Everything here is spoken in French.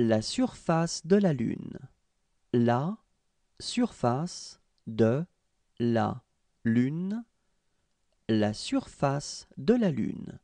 la surface de la Lune. La surface de la Lune. La surface de la Lune.